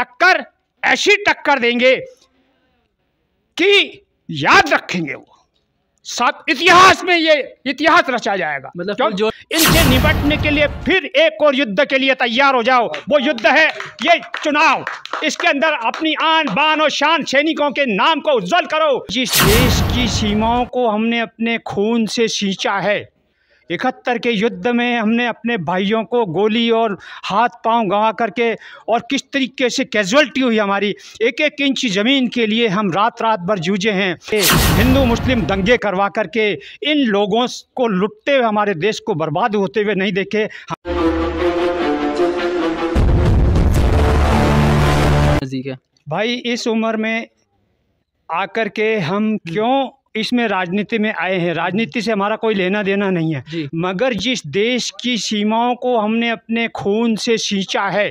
टक्कर ऐसी टक्कर देंगे कि याद रखेंगे वो साथ इतिहास में ये इतिहास रचा जाएगा मतलब जो इनसे निपटने के लिए फिर एक और युद्ध के लिए तैयार हो जाओ वो युद्ध है ये चुनाव इसके अंदर अपनी आन बान और शान सैनिकों के नाम को उज्जवल करो जिस देश की सीमाओं को हमने अपने खून से सींचा है इकहत्तर के युद्ध में हमने अपने भाइयों को गोली और हाथ पांव गंवा करके और किस तरीके से कैजुअल्टी हुई हमारी एक एक इंच ज़मीन के लिए हम रात रात भर जूझे हैं हिंदू मुस्लिम दंगे करवा करके इन लोगों को लुटते हुए हमारे देश को बर्बाद होते हुए नहीं देखे भाई इस उम्र में आकर के हम क्यों इसमें राजनीति में आए हैं राजनीति से हमारा कोई लेना देना नहीं है मगर जिस देश की सीमाओं को हमने अपने खून से सींचा है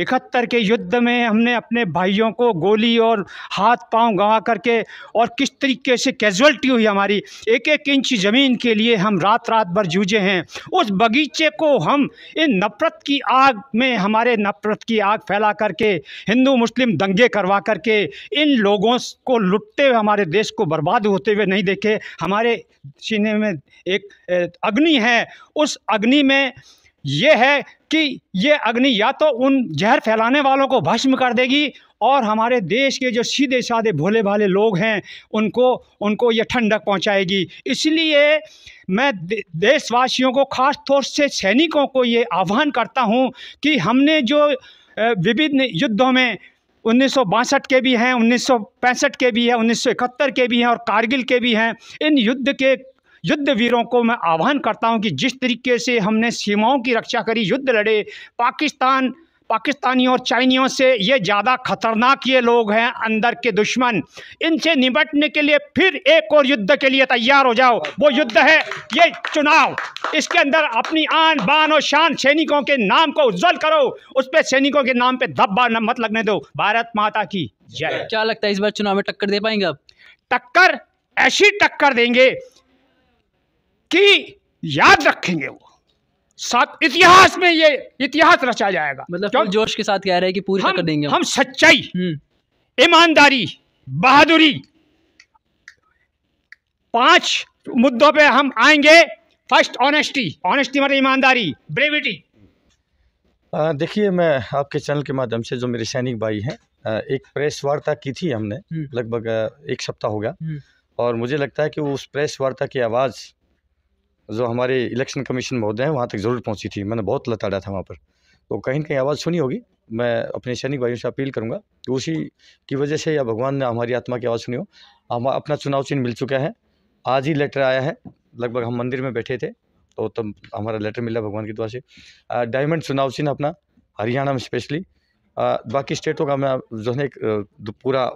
इकहत्तर के युद्ध में हमने अपने भाइयों को गोली और हाथ पांव गंवा करके और किस तरीके से कैजुअल्टी हुई हमारी एक एक इंच ज़मीन के लिए हम रात रात भर जूझे हैं उस बगीचे को हम इन नफ़रत की आग में हमारे नफ़रत की आग फैला करके हिंदू मुस्लिम दंगे करवा करके इन लोगों को लुटते हुए हमारे देश को बर्बाद होते हुए नहीं देखे हमारे सीने में एक अग्नि है उस अग्नि में ये है कि ये अग्नि या तो उन जहर फैलाने वालों को भस्म कर देगी और हमारे देश के जो सीधे साधे भोले भाले लोग हैं उनको उनको ये ठंडक पहुंचाएगी इसलिए मैं देशवासियों को ख़ास तौर से सैनिकों को ये आह्वान करता हूं कि हमने जो विभिन्न युद्धों में उन्नीस के भी हैं उन्नीस के भी हैं उन्नीस के भी हैं और कारगिल के भी हैं इन युद्ध के युद्ध वीरों को मैं आह्वान करता हूं कि जिस तरीके से हमने सीमाओं की रक्षा करी युद्ध लड़े पाकिस्तान पाकिस्तानियों और चाइनियों से ये ज़्यादा खतरनाक ये लोग हैं अंदर के दुश्मन इनसे निपटने के लिए फिर एक और युद्ध के लिए तैयार हो जाओ वो युद्ध है ये चुनाव इसके अंदर अपनी आन बान और शान सैनिकों के नाम को उज्जवल करो उस पर सैनिकों के नाम पे धब्बा न मत लगने दो भारत माता की जय क्या लगता है इस बार चुनाव में टक्कर दे पाएंगे आप टक्कर ऐसी टक्कर देंगे कि याद रखेंगे वो साथ इतिहास में ये इतिहास रचा जाएगा मतलब क्यों जोश के साथ कह रहे हैं कि पूरी कर देंगे हम सच्चाई हम्म। ईमानदारी बहादुरी पांच मुद्दों पे हम आएंगे फर्स्ट ऑनेस्टी ऑनेस्टी मतलब ईमानदारी ब्रेविटी देखिए मैं आपके चैनल के माध्यम से जो मेरे सैनिक भाई हैं एक प्रेस वार्ता की थी हमने हम्म। लगभग एक सप्ताह हो गया हम्म। और मुझे लगता है कि उस प्रेस वार्ता की आवाज़ जो हमारे इलेक्शन कमीशन महोदय हैं वहाँ तक ज़रूर पहुँची थी मैंने बहुत लताड़ा था वहाँ पर तो कहीं ना कहीं आवाज़ सुनी होगी मैं अपने सैनिक भाइयों से अपील करूँगा कि उसी की वजह से या भगवान ने हमारी आत्मा की आवाज़ सुनी हो हम अपना चुनाव चिन्ह मिल चुका है आज ही लेटर आया है लगभग हम मंदिर में बैठे थे तो तब हमारा लेटर मिला भगवान की दुआ से डायमंड चुनाव चिन्ह अपना हरियाणा में स्पेशली बाकी स्टेटों का मैं जो है पूरा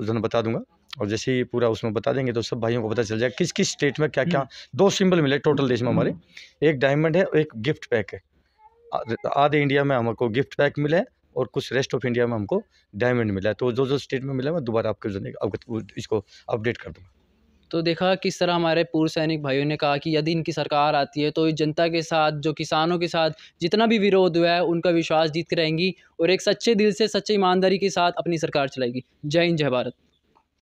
जो बता दूंगा और जैसे ही पूरा उसमें बता देंगे तो सब भाइयों को पता चल जाएगा किस किस स्टेट में क्या क्या हम्म। दो सिंबल मिले टोटल देश में हमारे हम्म। एक डायमंड है और एक गिफ्ट पैक है आधे इंडिया में हमको गिफ्ट पैक मिला है और कुछ रेस्ट ऑफ इंडिया में हमको डायमंड मिला है तो जो जो स्टेट में मिला मैं दोबारा आपके अवगत इसको अपडेट कर दूँगा तो देखा किस तरह हमारे पूर्व सैनिक भाइयों ने कहा कि यदि इनकी सरकार आती है तो जनता के साथ जो किसानों के साथ जितना भी विरोध हुआ है उनका विश्वास जीत के रहेंगी और एक सच्चे दिल से सच्चे ईमानदारी के साथ अपनी सरकार चलाएगी जय हिंद जय भारत